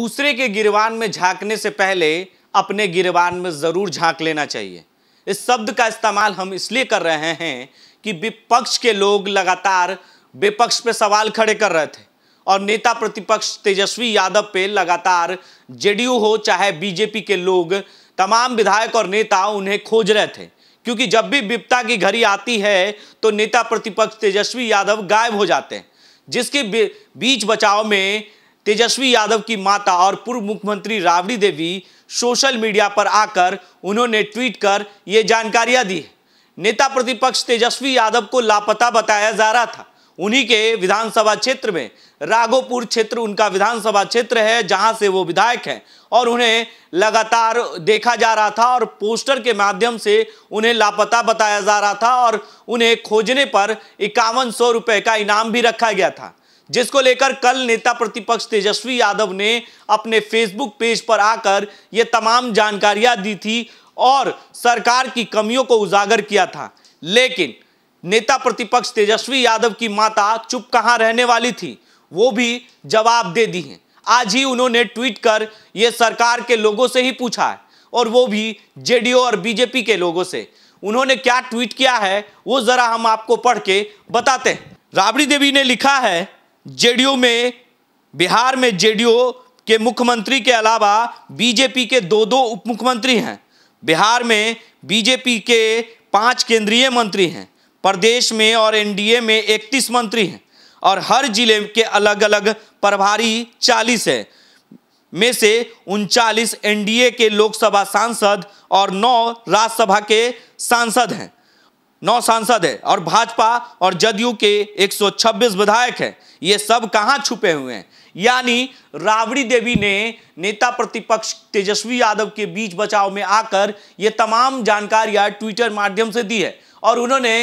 दूसरे के गिरवान में झांकने से पहले अपने गिरवान में ज़रूर झांक लेना चाहिए इस शब्द का इस्तेमाल हम इसलिए कर रहे हैं कि विपक्ष के लोग लगातार विपक्ष पे सवाल खड़े कर रहे थे और नेता प्रतिपक्ष तेजस्वी यादव पे लगातार जेडीयू हो चाहे बीजेपी के लोग तमाम विधायक और नेता उन्हें खोज रहे थे क्योंकि जब भी विपता की घड़ी आती है तो नेता प्रतिपक्ष तेजस्वी यादव गायब हो जाते हैं जिसके बीच बचाव में तेजस्वी यादव की माता और पूर्व मुख्यमंत्री राबड़ी देवी सोशल मीडिया पर आकर उन्होंने ट्वीट कर ये जानकारियां दी नेता प्रतिपक्ष तेजस्वी यादव को लापता बताया जा रहा था उन्हीं के विधानसभा क्षेत्र में राघोपुर क्षेत्र उनका विधानसभा क्षेत्र है जहां से वो विधायक हैं और उन्हें लगातार देखा जा रहा था और पोस्टर के माध्यम से उन्हें लापता बताया जा रहा था और उन्हें खोजने पर इक्यावन सौ रुपये का इनाम भी रखा गया था जिसको लेकर कल नेता प्रतिपक्ष तेजस्वी यादव ने अपने फेसबुक पेज पर आकर ये तमाम जानकारियां दी थी और सरकार की कमियों को उजागर किया था लेकिन नेता प्रतिपक्ष तेजस्वी यादव की माता चुप कहां रहने वाली थी वो भी जवाब दे दी है आज ही उन्होंने ट्वीट कर ये सरकार के लोगों से ही पूछा है और वो भी जेडीयू और बीजेपी के लोगों से उन्होंने क्या ट्वीट किया है वो जरा हम आपको पढ़ के बताते हैं राबड़ी देवी ने लिखा है जेडीयू में बिहार में जेडीयू के मुख्यमंत्री के अलावा बीजेपी के दो दो उप मुख्यमंत्री हैं बिहार में बीजेपी के पांच केंद्रीय मंत्री हैं प्रदेश में और एनडीए में इकतीस मंत्री हैं और हर जिले के अलग अलग प्रभारी चालीस है में से उनचालीस एनडीए के लोकसभा सांसद और नौ राज्यसभा के सांसद हैं नौ सांसद है और भाजपा और जदयू के 126 विधायक हैं ये सब कहाँ छुपे हुए हैं यानी राबड़ी देवी ने नेता प्रतिपक्ष तेजस्वी यादव के बीच बचाव में आकर ये तमाम जानकारियां ट्विटर माध्यम से दी है और उन्होंने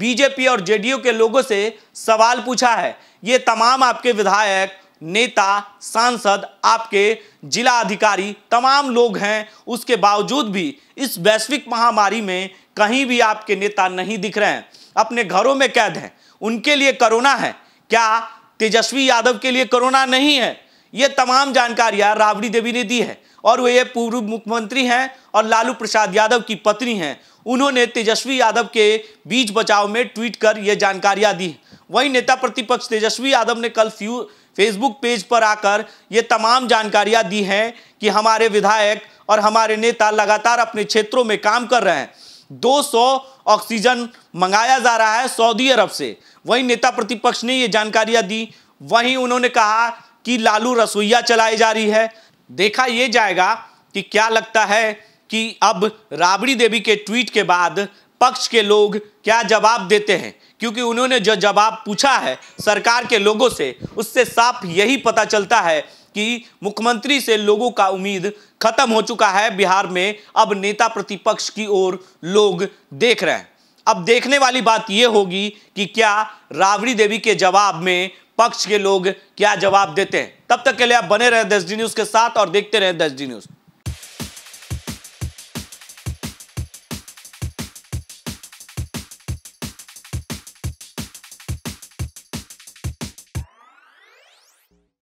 बीजेपी और जेडीयू के लोगों से सवाल पूछा है ये तमाम आपके विधायक नेता सांसद आपके जिला अधिकारी तमाम लोग हैं उसके बावजूद भी इस वैश्विक महामारी में कहीं भी आपके नेता नहीं दिख रहे हैं अपने घरों में कैद हैं उनके लिए करोना है क्या तेजस्वी यादव के लिए करोना नहीं है ये तमाम जानकारियां राबड़ी देवी ने दी है और वे पूर्व मुख्यमंत्री हैं और लालू प्रसाद यादव की पत्नी हैं उन्होंने तेजस्वी यादव के बीच बचाव में ट्वीट कर ये जानकारियां दी वहीं नेता प्रतिपक्ष तेजस्वी यादव ने कल फ्यू फेसबुक पेज पर आकर ये तमाम जानकारियां दी हैं कि हमारे विधायक और हमारे नेता लगातार अपने क्षेत्रों में काम कर रहे हैं 200 ऑक्सीजन मंगाया जा रहा है सऊदी अरब से वहीं नेता प्रतिपक्ष ने ये जानकारियां दी वहीं उन्होंने कहा कि लालू रसोईया चलाई जा रही है देखा यह जाएगा कि क्या लगता है कि अब राबड़ी देवी के ट्वीट के बाद पक्ष के लोग क्या जवाब देते हैं क्योंकि उन्होंने जो जवाब पूछा है सरकार के लोगों से उससे साफ यही पता चलता है कि मुख्यमंत्री से लोगों का उम्मीद खत्म हो चुका है बिहार में अब नेता प्रतिपक्ष की ओर लोग देख रहे हैं अब देखने वाली बात यह होगी कि क्या राबड़ी देवी के जवाब में पक्ष के लोग क्या जवाब देते हैं तब तक के लिए आप बने रहे दस डी न्यूज के साथ और देखते रहे दस डी न्यूज